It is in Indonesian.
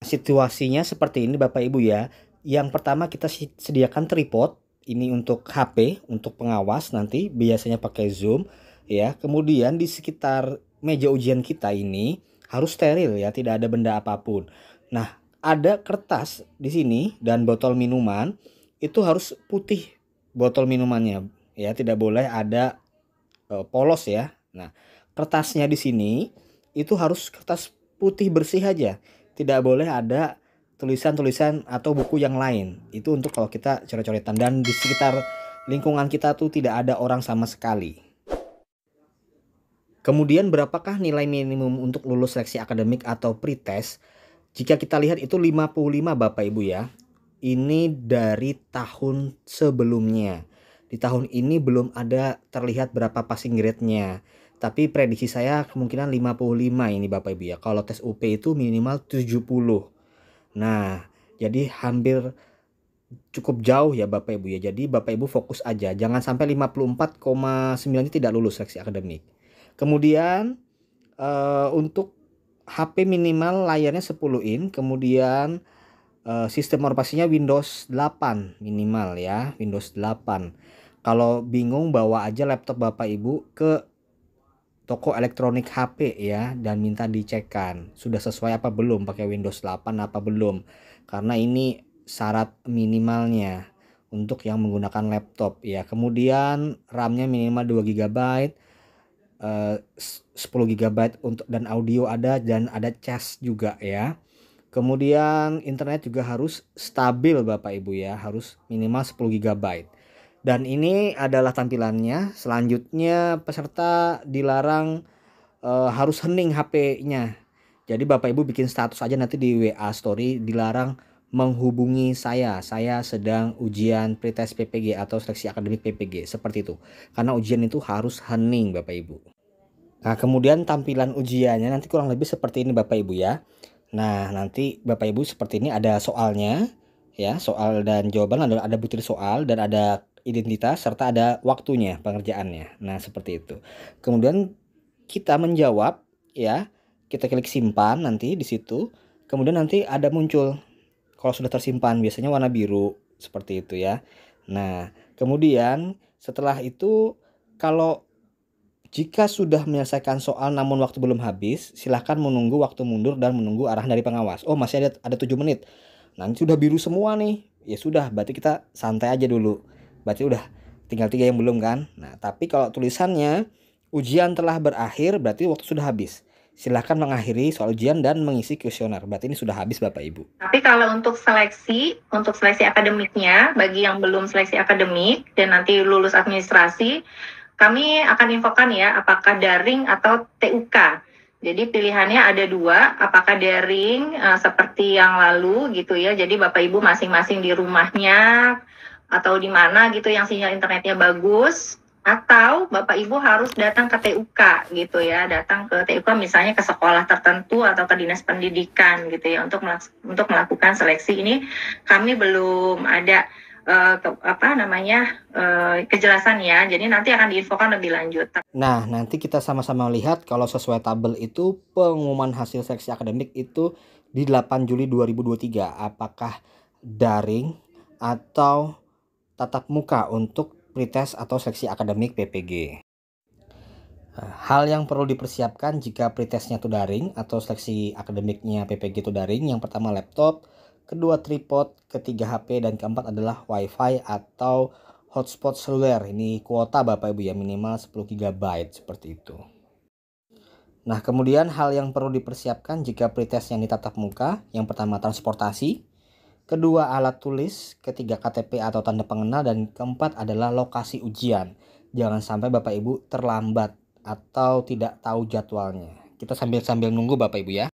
situasinya seperti ini Bapak Ibu ya. Yang pertama kita sediakan tripod ini untuk HP, untuk pengawas nanti biasanya pakai zoom ya. Kemudian di sekitar meja ujian kita ini harus steril ya, tidak ada benda apapun. Nah, ada kertas di sini dan botol minuman itu harus putih botol minumannya ya, tidak boleh ada e, polos ya. Nah, kertasnya di sini itu harus kertas putih bersih aja tidak boleh ada tulisan-tulisan atau buku yang lain. Itu untuk kalau kita coret-coretan dan di sekitar lingkungan kita tuh tidak ada orang sama sekali. Kemudian berapakah nilai minimum untuk lulus seleksi akademik atau pretest? Jika kita lihat itu 55 Bapak Ibu ya. Ini dari tahun sebelumnya. Di tahun ini belum ada terlihat berapa passing grade-nya. Tapi prediksi saya kemungkinan 55 ini Bapak Ibu ya. Kalau tes UP itu minimal 70. Nah, jadi hampir cukup jauh ya Bapak Ibu ya. Jadi Bapak Ibu fokus aja. Jangan sampai 54,9 itu tidak lulus seleksi akademik. Kemudian uh, untuk HP minimal layarnya 10 in, kemudian uh, sistem operasinya Windows 8 minimal ya, Windows 8. Kalau bingung bawa aja laptop Bapak Ibu ke toko elektronik HP ya dan minta dicekkan sudah sesuai apa belum pakai Windows 8 apa belum karena ini syarat minimalnya untuk yang menggunakan laptop ya kemudian RAM-nya minimal 2 GB 10 GB untuk dan audio ada dan ada charge juga ya kemudian internet juga harus stabil Bapak Ibu ya harus minimal 10 GB dan ini adalah tampilannya. Selanjutnya peserta dilarang e, harus hening HP-nya. Jadi Bapak Ibu bikin status aja nanti di WA story dilarang menghubungi saya. Saya sedang ujian pretest PPG atau seleksi akademik PPG seperti itu. Karena ujian itu harus hening Bapak Ibu. Nah, kemudian tampilan ujiannya nanti kurang lebih seperti ini Bapak Ibu ya. Nah, nanti Bapak Ibu seperti ini ada soalnya ya, soal dan jawaban ada ada butir soal dan ada identitas serta ada waktunya pengerjaannya. Nah, seperti itu. Kemudian kita menjawab ya, kita klik simpan nanti di situ. Kemudian nanti ada muncul kalau sudah tersimpan biasanya warna biru seperti itu ya. Nah, kemudian setelah itu kalau jika sudah menyelesaikan soal namun waktu belum habis, silahkan menunggu waktu mundur dan menunggu arahan dari pengawas. Oh, masih ada ada 7 menit. Nanti sudah biru semua nih. Ya sudah, berarti kita santai aja dulu berarti udah tinggal tiga yang belum kan nah tapi kalau tulisannya ujian telah berakhir berarti waktu sudah habis silahkan mengakhiri soal ujian dan mengisi kuesioner berarti ini sudah habis bapak ibu tapi kalau untuk seleksi untuk seleksi akademiknya bagi yang belum seleksi akademik dan nanti lulus administrasi kami akan infokan ya apakah daring atau TUK jadi pilihannya ada dua, apakah daring uh, seperti yang lalu gitu ya. Jadi Bapak Ibu masing-masing di rumahnya atau di mana gitu yang sinyal internetnya bagus atau Bapak Ibu harus datang ke TUK gitu ya, datang ke TUK misalnya ke sekolah tertentu atau ke dinas pendidikan gitu ya untuk untuk melakukan seleksi ini kami belum ada uh, apa namanya uh, kejelasan ya. Jadi nanti akan diinfokan lebih lanjut. Nah, nanti kita sama-sama lihat kalau sesuai tabel itu pengumuman hasil seleksi akademik itu di 8 Juli 2023 apakah daring atau tatap muka untuk pretest atau seleksi akademik PPG. Eh, hal yang perlu dipersiapkan jika pretestnya itu daring atau seleksi akademiknya PPG itu daring, yang pertama laptop, kedua tripod, ketiga HP, dan keempat adalah WiFi atau hotspot seluler. Ini kuota Bapak Ibu ya minimal 10 GB seperti itu. Nah, kemudian hal yang perlu dipersiapkan jika pretest yang tatap muka, yang pertama transportasi, kedua alat tulis, ketiga KTP atau tanda pengenal, dan keempat adalah lokasi ujian. Jangan sampai Bapak Ibu terlambat atau tidak tahu jadwalnya. Kita sambil-sambil nunggu Bapak Ibu ya.